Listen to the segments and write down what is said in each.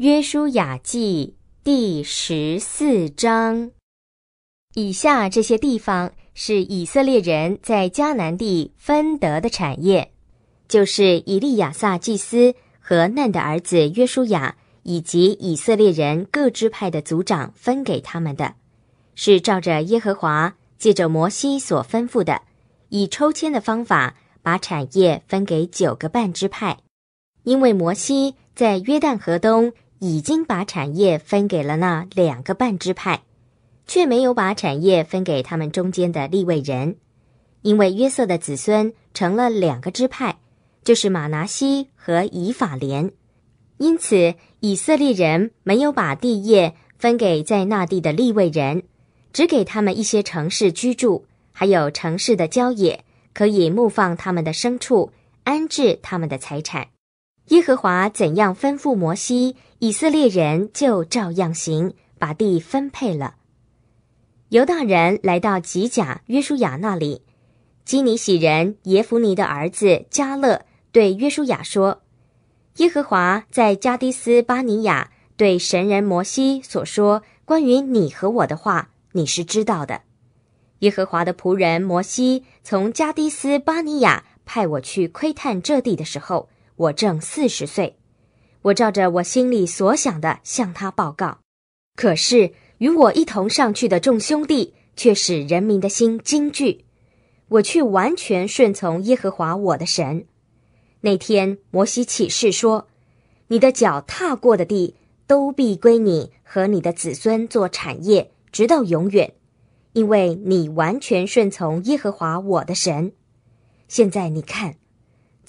约书亚记第十四章，以下这些地方是以色列人在迦南地分得的产业，就是以利亚撒祭司和嫩的儿子约书亚以及以色列人各支派的族长分给他们的是照着耶和华借着摩西所吩咐的，以抽签的方法把产业分给九个半支派，因为摩西在约旦河东。已经把产业分给了那两个半支派，却没有把产业分给他们中间的立位人，因为约瑟的子孙成了两个支派，就是马拿西和以法莲，因此以色列人没有把地业分给在那地的立位人，只给他们一些城市居住，还有城市的郊野，可以牧放他们的牲畜，安置他们的财产。耶和华怎样吩咐摩西，以色列人就照样行，把地分配了。犹大人来到吉甲约书亚那里，基尼喜人耶夫尼的儿子加勒对约书亚说：“耶和华在加迪斯巴尼亚对神人摩西所说关于你和我的话，你是知道的。耶和华的仆人摩西从加迪斯巴尼亚派我去窥探这地的时候。”我正四十岁，我照着我心里所想的向他报告，可是与我一同上去的众兄弟却使人民的心惊惧，我却完全顺从耶和华我的神。那天摩西启示说：“你的脚踏过的地都必归你和你的子孙做产业，直到永远，因为你完全顺从耶和华我的神。”现在你看。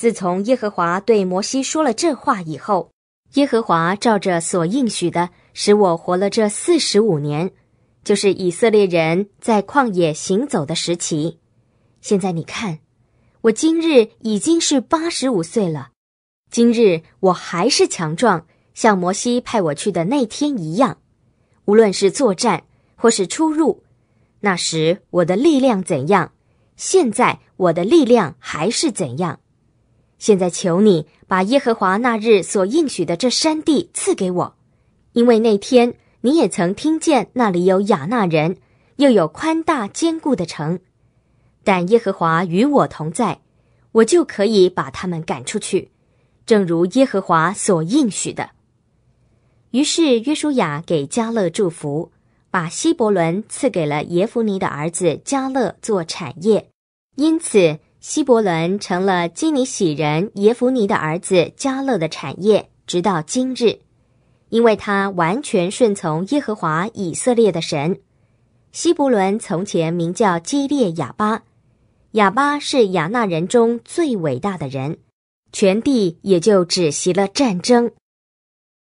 自从耶和华对摩西说了这话以后，耶和华照着所应许的，使我活了这四十五年，就是以色列人在旷野行走的时期。现在你看，我今日已经是八十五岁了，今日我还是强壮，像摩西派我去的那天一样。无论是作战或是出入，那时我的力量怎样，现在我的力量还是怎样。现在求你把耶和华那日所应许的这山地赐给我，因为那天你也曾听见那里有亚那人，又有宽大坚固的城。但耶和华与我同在，我就可以把他们赶出去，正如耶和华所应许的。于是约书亚给加勒祝福，把希伯伦赐给了耶夫尼的儿子加勒做产业，因此。希伯伦成了基尼喜人耶夫尼的儿子加勒的产业，直到今日，因为他完全顺从耶和华以色列的神。希伯伦从前名叫基列亚巴，亚巴是亚纳人中最伟大的人，全地也就止息了战争。